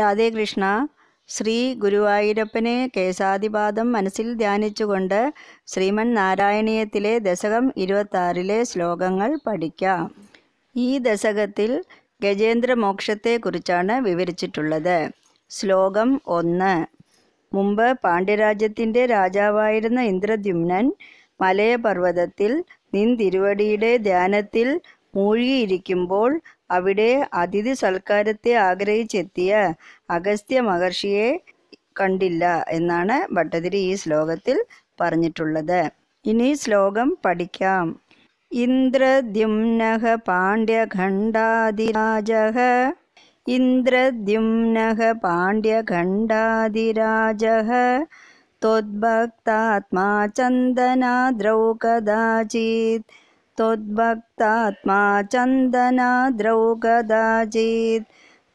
രാധേകൃഷ്ണ ശ്രീ ഗുരുവായൂരപ്പനെ കേസാധിപാദം മനസ്സിൽ ധ്യാനിച്ചുകൊണ്ട് ശ്രീമൻ നാരായണീയത്തിലെ ദശകം ഇരുപത്താറിലെ ശ്ലോകങ്ങൾ പഠിക്കാം ഈ ദശകത്തിൽ ഗജേന്ദ്രമോക്ഷത്തെക്കുറിച്ചാണ് വിവരിച്ചിട്ടുള്ളത് ശ്ലോകം ഒന്ന് മുമ്പ് പാണ്ഡ്യരാജ്യത്തിൻ്റെ രാജാവായിരുന്ന ഇന്ദ്രദ്യുമ്നൻ മലയപർവ്വതത്തിൽ നിൻ തിരുവടിയുടെ ധ്യാനത്തിൽ മൂഴിയിരിക്കുമ്പോൾ അവിടെ അതിഥി സൽക്കാരത്തെ ആഗ്രഹിച്ചെത്തിയ അഗസ്ത്യ മഹർഷിയെ കണ്ടില്ല എന്നാണ് ഭട്ടതിരി ഈ ശ്ലോകത്തിൽ പറഞ്ഞിട്ടുള്ളത് ഇനി ശ്ലോകം പഠിക്കാം ഇന്ദ്രദ്യുംനഹ പാണ്ഡ്യഖണ്ഡാതിരാജ ഇന്ദ്രദ്യുംനഹ പാണ്ഡ്യഖണ്ഡാതിരാജ त्वद्भक्तात्मा चन्दनाद्रौ त्वद्भक्तात्मा चन्दनाद्रौ कदाचित्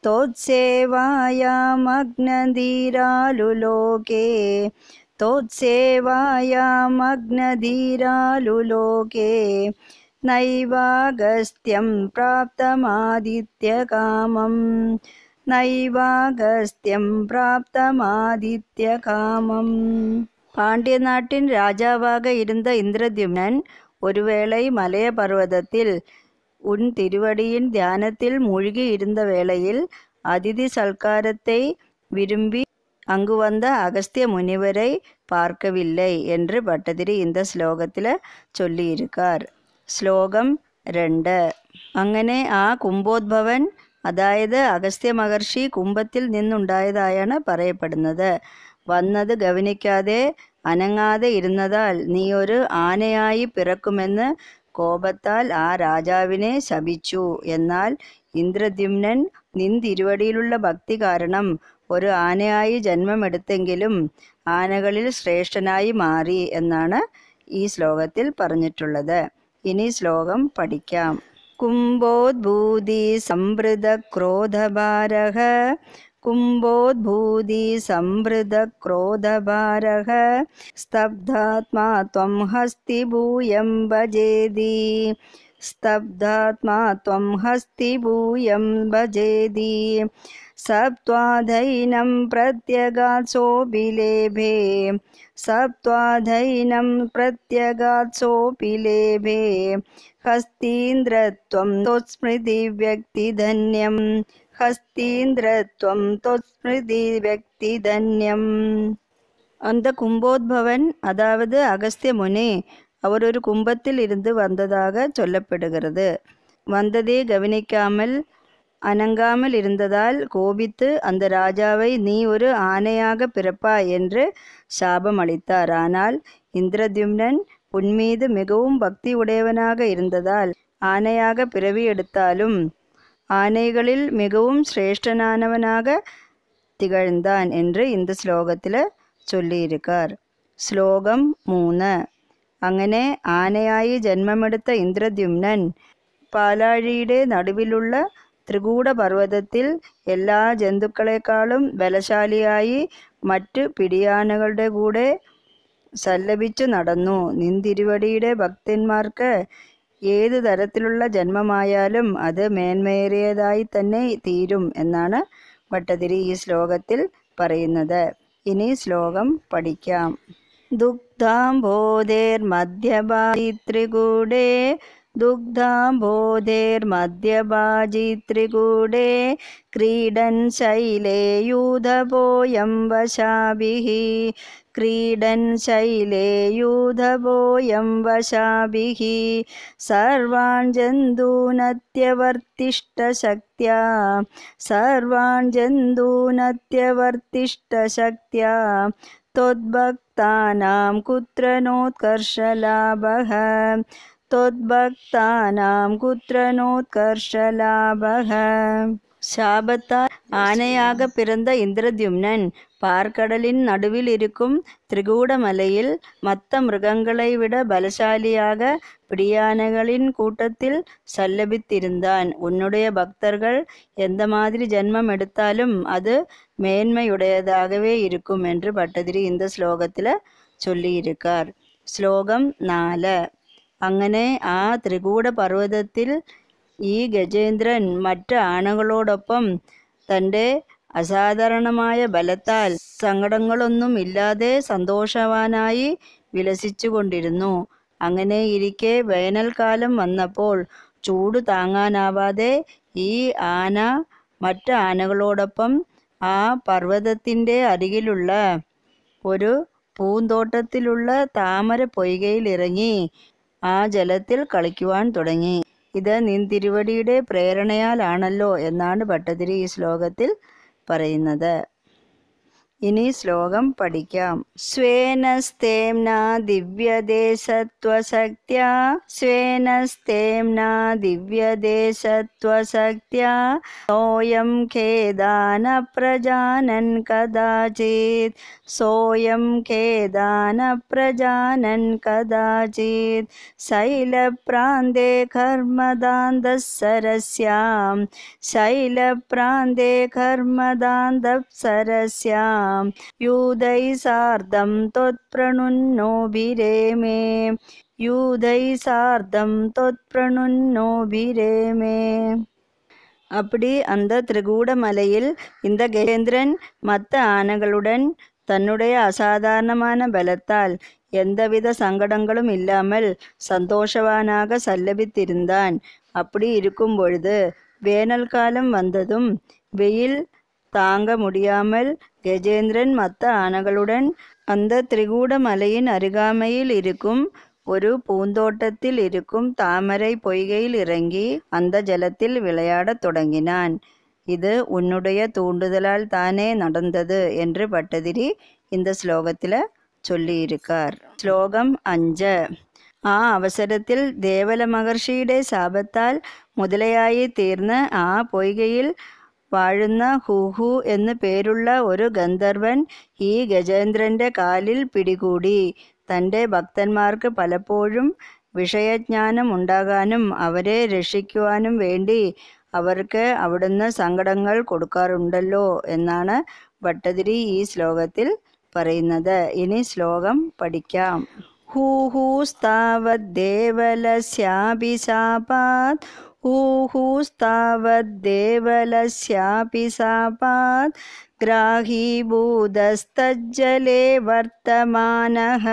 त्वत्सेवायामग्नधीरालुलोके त्वत्सेवायामग्नधीरालुलोके नैवागस्त्यं प्राप्तमादित्यकामम् नैवागस्त्यं प्राप्तमादित्यकामम् प्राप्तमादित्यकामं राजावाग इन्द्रद्युम्नन् ஒருவேளை மலைய பர்வதத்தில் உன் திருவடியின் தியானத்தில் மூழ்கி இருந்த வேளையில் அதிதி சல்காரத்தை விரும்பி அங்கு வந்த அகஸ்திய முனிவரை பார்க்கவில்லை என்று பட்டதிரி இந்த ശ്ലോകത്തിൽ ചൊല്ലിയിരിക്കാർ ശ്ലോകം രണ്ട് അങ്ങനെ ആ കുംഭോദ്ഭവൻ അതായത് അഗസ്ത്യ മഹർഷി കുംഭത്തിൽ നിന്നുണ്ടായതായാണ് പറയപ്പെടുന്നത് വന്നത് ഗവനിക്കാതെ അനങ്ങാതെ ഇരുന്നതാൽ നീ ഒരു ആനയായി പിറക്കുമെന്ന് കോപത്താൽ ആ രാജാവിനെ ശപിച്ചു എന്നാൽ ഇന്ദ്രദ്യുമ്നൻ നിന്തിരുവടിയിലുള്ള ഭക്തി കാരണം ഒരു ആനയായി ജന്മമെടുത്തെങ്കിലും ആനകളിൽ ശ്രേഷ്ഠനായി മാറി എന്നാണ് ഈ ശ്ലോകത്തിൽ പറഞ്ഞിട്ടുള്ളത് ഇനി ശ്ലോകം പഠിക്കാം കുംഭോദ്ഭൂതി സംവൃത ക്രോധഭാരഹ कुम्भोद्भूदि संवृत क्रोधभारः स्तब्धात्मा हस्ति भजेदि स्तब्धात्मा त्वं भजेदि सप्त्वाधैनं प्रत्यगासोऽपिलेभे सप्त्वाधैनं प्रत्यगासोऽपि लेभे हस्तीन्द्रत्वं तौस्मृतिव्यक्तिधन्यं हस्तीन्द्रत्वं तौस्मृतिव्यक्तिधन्यम् अन्धकुम्भोद्भवन् अदावद् अगस्त्यमुने அவர் ஒரு கும்பத்தில் இருந்து வந்ததாக சொல்லப்படுகிறது வந்ததே கவனிக்காமல் அணங்காமல் இருந்ததால் கோபித்து அந்த ராஜாவை நீ ஒரு ஆணையாக பிறப்பா என்று சாபம் அளித்தார் ஆனால் இந்திரத்யும்னன் உன்மீது மிகவும் பக்தி உடையவனாக இருந்ததால் ஆணையாக பிறவி எடுத்தாலும் ஆணைகளில் மிகவும் சிரேஷ்டனானவனாக திகழ்ந்தான் என்று இந்த ஸ்லோகத்தில் சொல்லியிருக்கார் ஸ்லோகம் மூணு അങ്ങനെ ആനയായി ജന്മമെടുത്ത ഇന്ദ്രദ്യുമ്നൻ പാലാഴിയുടെ നടുവിലുള്ള ത്രികൂടപർവ്വതത്തിൽ എല്ലാ ജന്തുക്കളെക്കാളും ബലശാലിയായി മറ്റു പിടിയാനകളുടെ കൂടെ സല്ലപിച്ചു നടന്നു നിന്തിരുവടിയുടെ ഭക്തന്മാർക്ക് ഏതു തരത്തിലുള്ള ജന്മമായാലും അത് മേന്മയേറിയതായി തന്നെ തീരും എന്നാണ് ഭട്ടതിരി ഈ ശ്ലോകത്തിൽ പറയുന്നത് ഇനി ശ്ലോകം പഠിക്കാം दुग्धाम्बोधेर्मध्यबाजित्रिगूडे दुग्धाम्बोधेर्मध्यबाजित्रिगूडे क्रीडन् शैले वशाभिः क्रीडन् शैले युधवोऽयंवशाभिः सर्वाञ् जन्धून्नत्यवर्तिष्टशक्त्या सर्वाञ्जन्दून्त्यवर्तिष्टशक्त्या त्वद्भक्तानां कुत्र नोत्कर्षलाभः त्वद्भक्तानां कुत्र नोत्कर्षलाभः சாபத்தால் ஆனையாக பிறந்த இந்திரத்யும்னன் பார்க்கடலின் நடுவில் இருக்கும் திரிகூடமலையில் மற்ற மிருகங்களை விட பலசாலியாக பிடியானைகளின் கூட்டத்தில் சல்லபித்திருந்தான் உன்னுடைய பக்தர்கள் எந்த மாதிரி ஜென்மம் எடுத்தாலும் அது மேன்மையுடையதாகவே இருக்கும் என்று பட்டதிரி இந்த ஸ்லோகத்தில் சொல்லியிருக்கார் ஸ்லோகம் நால அங்கனே ஆ திரிகூட பர்வதத்தில் ഈ ഗജേന്ദ്രൻ മറ്റ് ആണുകളോടൊപ്പം തൻ്റെ അസാധാരണമായ ബലത്താൽ സങ്കടങ്ങളൊന്നും ഇല്ലാതെ സന്തോഷവാനായി വിലസിച്ചുകൊണ്ടിരുന്നു അങ്ങനെ ഇരിക്കെ വേനൽക്കാലം വന്നപ്പോൾ ചൂട് താങ്ങാനാവാതെ ഈ ആന മറ്റ് ആനകളോടൊപ്പം ആ പർവ്വതത്തിൻ്റെ അരികിലുള്ള ഒരു പൂന്തോട്ടത്തിലുള്ള താമര പൊയ്കയിലിറങ്ങി ആ ജലത്തിൽ കളിക്കുവാൻ തുടങ്ങി ഇത് തിരുവടിയുടെ പ്രേരണയാലാണല്ലോ എന്നാണ് ഭട്ടതിരി ഈ ശ്ലോകത്തിൽ പറയുന്നത് ഇനി ശ്ലോകം പഠിക്കാം സ്വേനസ്തേംന ദിവ്യദേശത്വസക്യ സ്വേനസ്തേംന ദിവ്യദേശത്വസക്യ സോയം ഖേദാന പ്രജാനൻ കഥാചിത് സോയം ഖേദാന പ്രജാനൻ കഥാചിത് ശൈലപ്രാന്തേ കർമ്മദാന്തസരസ്യാം ശൈലപ്രാന്തേ കർമ്മദാന്തസരസ്യാം यूदै सार्धं त्वत्प्रणुन्नोभिरेमे யூதை சார்தம் தொத்பிரணுன்னோபிரேமே அப்படி அந்த திரிகூட மலையில் இந்த கேந்திரன் மத்த ஆனைகளுடன் தன்னுடைய அசாதாரணமான பலத்தால் எந்தவித சங்கடங்களும் இல்லாமல் சந்தோஷவானாக சல்லபித்திருந்தான் அப்படி இருக்கும் பொழுது வேனல் காலம் வந்ததும் வெயில் தாங்க முடியாமல் கஜேந்திரன் மற்ற ஆனகளுடன் அந்த திரிகூட மலையின் அருகாமையில் இருக்கும் ஒரு பூந்தோட்டத்தில் இருக்கும் தாமரை பொய்கையில் இறங்கி அந்த ஜலத்தில் விளையாடத் தொடங்கினான் இது உன்னுடைய தூண்டுதலால் தானே நடந்தது என்று பட்டதிரி இந்த ஸ்லோகத்தில் சொல்லியிருக்கார் ஸ்லோகம் அஞ்ச ஆ அவசரத்தில் தேவல மகர்ஷியுடைய சாபத்தால் முதலையாயி தீர்ந்த ஆ பொய்கையில் വാഴുന്ന ഹൂഹു എന്ന് പേരുള്ള ഒരു ഗന്ധർവൻ ഈ ഗജേന്ദ്രന്റെ കാലിൽ പിടികൂടി തൻ്റെ ഭക്തന്മാർക്ക് പലപ്പോഴും വിഷയജ്ഞാനം ഉണ്ടാകാനും അവരെ രക്ഷിക്കുവാനും വേണ്ടി അവർക്ക് അവിടുന്ന് സങ്കടങ്ങൾ കൊടുക്കാറുണ്ടല്ലോ എന്നാണ് ഭട്ടതിരി ഈ ശ്ലോകത്തിൽ പറയുന്നത് ഇനി ശ്ലോകം പഠിക്കാം ഹൂഹൂസ്താവദ്ദേവലസ്യാപി ശാപാത് ऊहूस्तावद्देवलस्यापि सापात् ग्राही भूदस्तज्जले वर्तमानः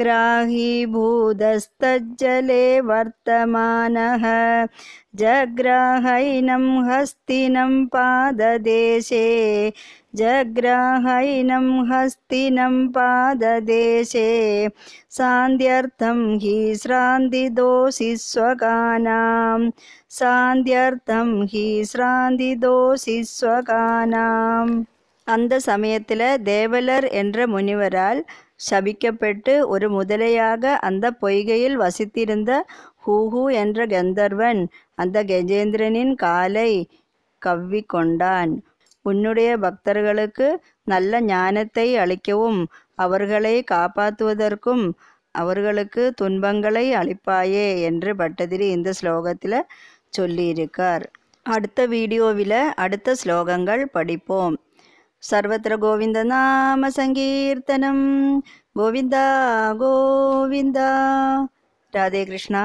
ग्राहि भूदस्तज्जले वर्तमानः जग्राहैनं हस्तिनं पाददेशे जग्राहैनं हस्तिनं पाददेशे सान्ध्यर्थं हि श्रान्तिदोषिस्वकानां சாந்தியர்த்தம் ஹி ஸ்ராந்தி தோசி ஸ்வகானாம் அந்த சமயத்தில் தேவலர் என்ற முனிவரால் சபிக்கப்பட்டு ஒரு முதலையாக அந்த பொய்கையில் வசித்திருந்த ஹூஹு என்ற கந்தர்வன் அந்த கஜேந்திரனின் காலை கவ்வி கொண்டான் உன்னுடைய பக்தர்களுக்கு நல்ல ஞானத்தை அளிக்கவும் அவர்களை காப்பாற்றுவதற்கும் அவர்களுக்கு துன்பங்களை அளிப்பாயே என்று பட்டதிரி இந்த ஸ்லோகத்தில் சொல்லியிருக்கார் அடுத்த வீடியோவில் அடுத்த ஸ்லோகங்கள் படிப்போம் சர்வத்திர கோவிந்த நாம சங்கீர்த்தனம் கோவிந்தா கோவிந்தா ராதே கிருஷ்ணா